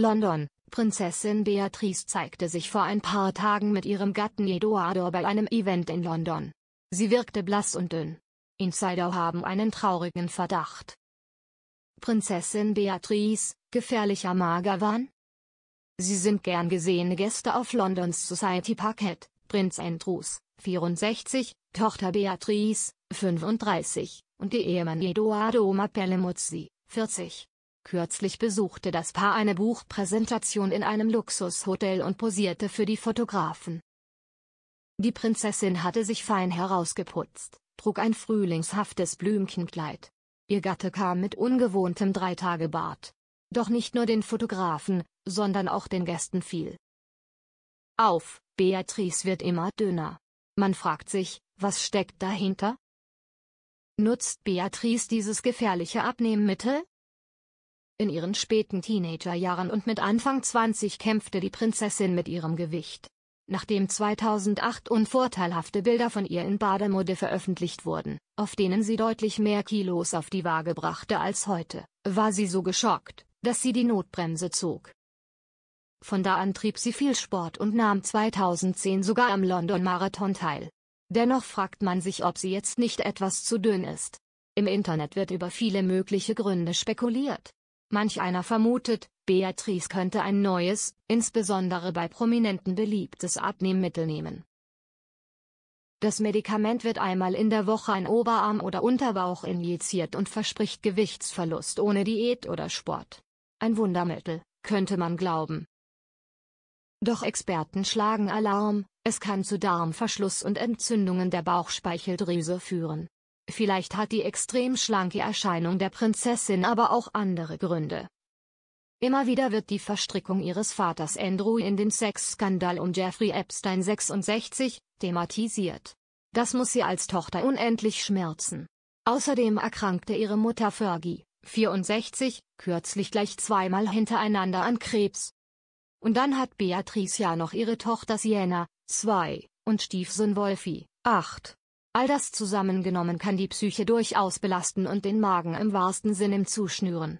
London. Prinzessin Beatrice zeigte sich vor ein paar Tagen mit ihrem Gatten Eduardo bei einem Event in London. Sie wirkte blass und dünn. Insider haben einen traurigen Verdacht. Prinzessin Beatrice, gefährlicher Magerwahn? Sie sind gern gesehene Gäste auf Londons Society Parkett, Prinz Andrews, 64, Tochter Beatrice, 35, und die Ehemann Eduardo Mapellemuzzi, 40. Kürzlich besuchte das Paar eine Buchpräsentation in einem Luxushotel und posierte für die Fotografen. Die Prinzessin hatte sich fein herausgeputzt, trug ein frühlingshaftes Blümchenkleid. Ihr Gatte kam mit ungewohntem Dreitagebart. Doch nicht nur den Fotografen, sondern auch den Gästen fiel. Auf, Beatrice wird immer dünner. Man fragt sich, was steckt dahinter? Nutzt Beatrice dieses gefährliche Abnehmmittel? In ihren späten Teenagerjahren und mit Anfang 20 kämpfte die Prinzessin mit ihrem Gewicht. Nachdem 2008 unvorteilhafte Bilder von ihr in Bademode veröffentlicht wurden, auf denen sie deutlich mehr Kilos auf die Waage brachte als heute, war sie so geschockt, dass sie die Notbremse zog. Von da an trieb sie viel Sport und nahm 2010 sogar am London Marathon teil. Dennoch fragt man sich, ob sie jetzt nicht etwas zu dünn ist. Im Internet wird über viele mögliche Gründe spekuliert. Manch einer vermutet, Beatrice könnte ein neues, insbesondere bei Prominenten beliebtes Abnehmmittel nehmen. Das Medikament wird einmal in der Woche ein Oberarm oder Unterbauch injiziert und verspricht Gewichtsverlust ohne Diät oder Sport. Ein Wundermittel, könnte man glauben. Doch Experten schlagen Alarm, es kann zu Darmverschluss und Entzündungen der Bauchspeicheldrüse führen. Vielleicht hat die extrem schlanke Erscheinung der Prinzessin aber auch andere Gründe. Immer wieder wird die Verstrickung ihres Vaters Andrew in den Sexskandal um Jeffrey Epstein 66 thematisiert. Das muss sie als Tochter unendlich schmerzen. Außerdem erkrankte ihre Mutter Fergie, 64, kürzlich gleich zweimal hintereinander an Krebs. Und dann hat Beatrice ja noch ihre Tochter Sienna, 2, und Stiefsohn Wolfie, 8. All das zusammengenommen kann die Psyche durchaus belasten und den Magen im wahrsten Sinne zuschnüren.